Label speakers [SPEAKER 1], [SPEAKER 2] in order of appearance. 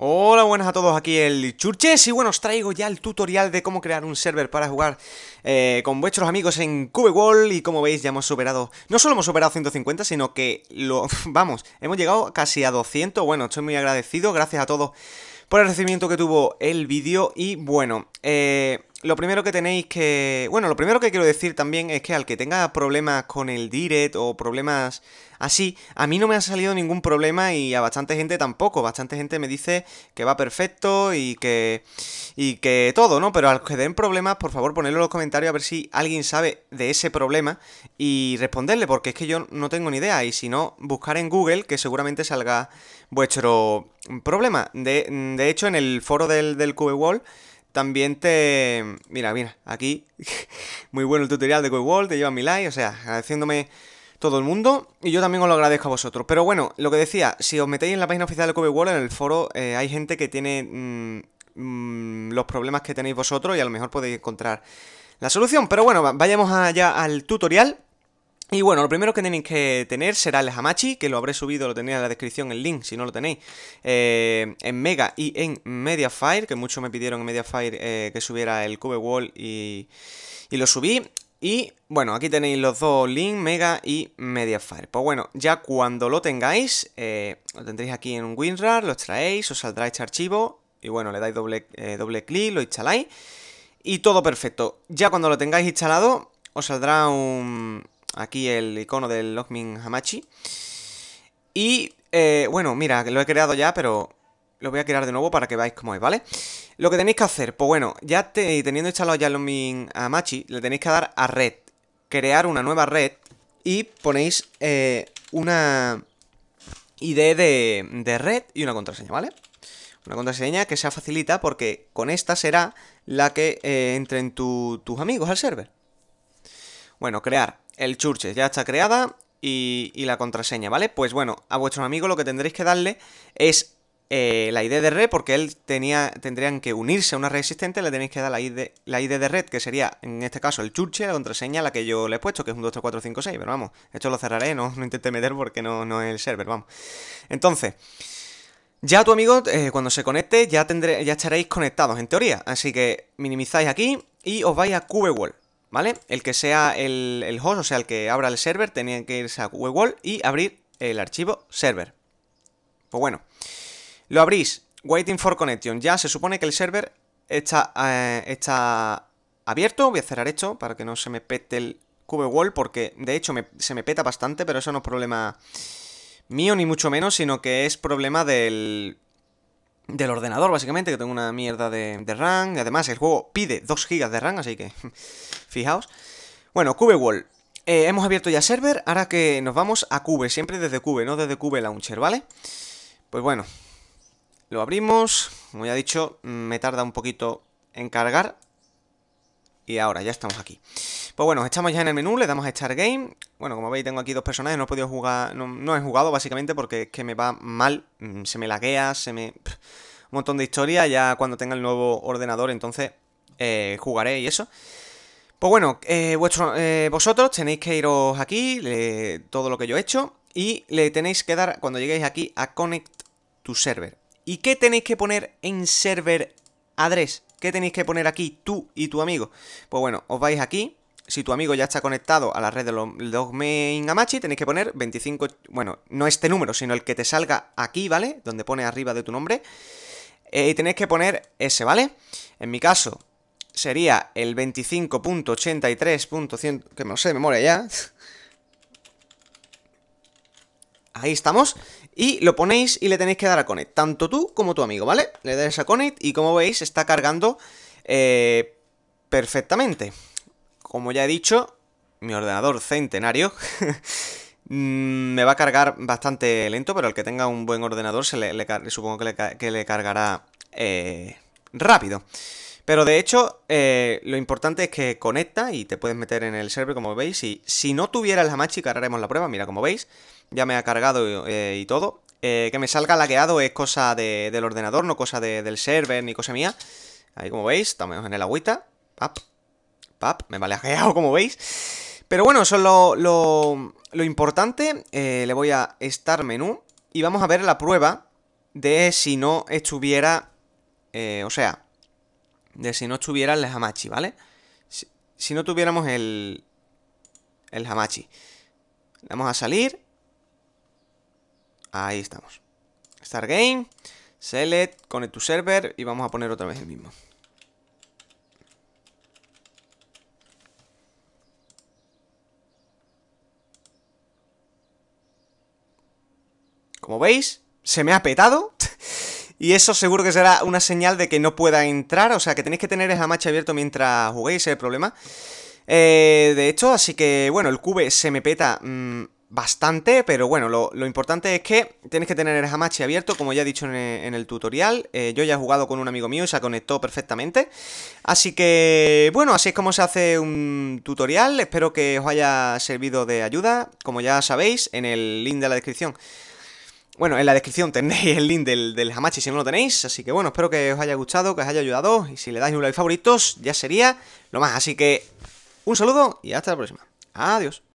[SPEAKER 1] Hola, buenas a todos, aquí el Churches y bueno, os traigo ya el tutorial de cómo crear un server para jugar eh, con vuestros amigos en CubeWall y como veis ya hemos superado, no solo hemos superado 150, sino que lo, vamos, hemos llegado casi a 200, bueno, estoy muy agradecido, gracias a todos por el recibimiento que tuvo el vídeo y bueno, eh lo primero que tenéis que... Bueno, lo primero que quiero decir también es que al que tenga problemas con el direct o problemas así, a mí no me ha salido ningún problema y a bastante gente tampoco. Bastante gente me dice que va perfecto y que... y que todo, ¿no? Pero al que den problemas, por favor, ponedlo en los comentarios a ver si alguien sabe de ese problema y responderle, porque es que yo no tengo ni idea. Y si no, buscar en Google, que seguramente salga vuestro problema. De, de hecho, en el foro del, del también te... Mira, mira, aquí. Muy bueno el tutorial de GoWall, te lleva mi like, o sea, agradeciéndome todo el mundo y yo también os lo agradezco a vosotros. Pero bueno, lo que decía, si os metéis en la página oficial de Kobe en el foro, eh, hay gente que tiene mm, mm, los problemas que tenéis vosotros y a lo mejor podéis encontrar la solución. Pero bueno, vayamos allá al tutorial. Y bueno, lo primero que tenéis que tener será el Hamachi, que lo habré subido, lo tenéis en la descripción, el link, si no lo tenéis, eh, en Mega y en Mediafire, que muchos me pidieron en Mediafire eh, que subiera el Cube Wall y, lo subí. Y bueno, aquí tenéis los dos links, Mega y Mediafire. Pues bueno, ya cuando lo tengáis, eh, lo tendréis aquí en un WinRAR, lo extraéis, os saldrá este archivo y bueno, le dais doble, doble clic, lo instaláis y todo perfecto. Ya cuando lo tengáis instalado, os saldrá un, Aquí el icono del Logmin Hamachi. Y, eh, bueno, mira, lo he creado ya, pero lo voy a crear de nuevo para que veáis cómo es, ¿vale? Lo que tenéis que hacer, pues bueno, ya teniendo instalado ya el Logmin Hamachi, le tenéis que dar a red, crear una nueva red y ponéis eh, una ID de, red y una contraseña, ¿vale? Una contraseña que sea facilita porque con esta será la que eh, entren tus amigos al server. Bueno, crear el churche, ya está creada y, la contraseña, ¿vale? Pues bueno, a vuestro amigo lo que tendréis que darle es eh, la ID de red, porque él tenía, tendrían que unirse a una red existente, le tenéis que dar la ID, de red, que sería, en este caso, el churche, la contraseña, la que yo le he puesto, que es un 23456, pero vamos, esto lo cerraré, no, no intenté meter porque no, no es el server, vamos. Entonces... Ya tu amigo, eh, cuando se conecte, ya, tendré, ya estaréis conectados, en teoría. Así que minimizáis aquí y os vais a CubeWall. ¿vale? El que sea el, host, o sea, el que abra el server, tenía que irse a wall y abrir el archivo server. Pues bueno, lo abrís, waiting for connection. Ya se supone que el server está, eh, abierto. Voy a cerrar esto para que no se me pete el QWall, porque de hecho se me peta bastante, pero eso no es problema mío ni mucho menos, sino que es problema del, del ordenador, básicamente, que tengo una mierda de, de RAM. Además, el juego pide 2 GB de RAM, así que fijaos. Bueno, CubeWall. Eh, hemos abierto ya server, ahora que nos vamos a Cube, siempre desde Cube, no desde Cube Launcher, ¿vale? Pues bueno, lo abrimos, como ya he dicho, me tarda un poquito en cargar, y ahora ya estamos aquí. Pues bueno, estamos ya en el menú, le damos a Start Game. Bueno, como veis tengo aquí dos personajes, no he podido jugar, no, he jugado básicamente porque es que me va mal, mm, se me laguea, se me... un montón de historia, ya cuando tenga el nuevo ordenador entonces eh, jugaré y eso. Pues bueno, eh, eh, vosotros tenéis que iros aquí, todo lo que yo he hecho, y le tenéis que dar, cuando lleguéis aquí, a Connect to Server. ¿Y qué tenéis que poner en Server Address? ¿Qué tenéis que poner aquí tú y tu amigo? Pues bueno, os vais aquí. Si tu amigo ya está conectado a la red de los main tenéis que poner 25, bueno, no este número, sino el que te salga aquí, ¿vale? Donde pone arriba de tu nombre. Eh, y tenéis que poner ese, ¿vale? En mi caso, sería el 25.83.100, que no sé me memoria ya. Ahí estamos. Y lo ponéis y le tenéis que dar a connect, tanto tú como tu amigo, ¿vale? Le dais a connect y como veis está cargando eh, perfectamente. Como ya he dicho, mi ordenador centenario mm, me va a cargar bastante lento, pero al que tenga un buen ordenador se le, supongo que le, cargará eh, rápido. Pero de hecho, eh, lo importante es que conecta y te puedes meter en el server, como veis. Y si no tuviera el Hamachi, cargaremos la prueba, mira, como veis, ya me ha cargado eh, y todo. Eh, que me salga laqueado es cosa del ordenador, no cosa del server ni cosa mía. Ahí, como veis, estamos en el agüita. Pap, pap, me vale como veis. Pero bueno, eso es lo, lo importante. le voy a estar menú y vamos a ver la prueba de si no estuviera... o sea, de si no estuviera el Hamachi, ¿vale? Si, no tuviéramos el, el Hamachi. vamos a salir. Ahí estamos. Start game. Select, connect to server y vamos a poner otra vez el mismo. Como veis, se me ha petado y eso seguro que será una señal de que no pueda entrar, o sea que tenéis que tener el hamachi abierto mientras juguéis, es el problema. Eh, de hecho, así que bueno, el cube se me peta mm, bastante, pero bueno, lo, importante es que tenéis que tener el hamachi abierto, como ya he dicho en, el tutorial. Eh, yo ya he jugado con un amigo mío y se conectó perfectamente. Así que, bueno, así es como se hace un tutorial. Espero que os haya servido de ayuda, como ya sabéis, en el link de la descripción bueno, en la descripción tenéis el link del, del Hamachi si no lo tenéis, así que bueno, espero que os haya gustado, que os haya ayudado, y si le dais un like favoritos, ya sería lo más. Así que un saludo y hasta la próxima. Adiós.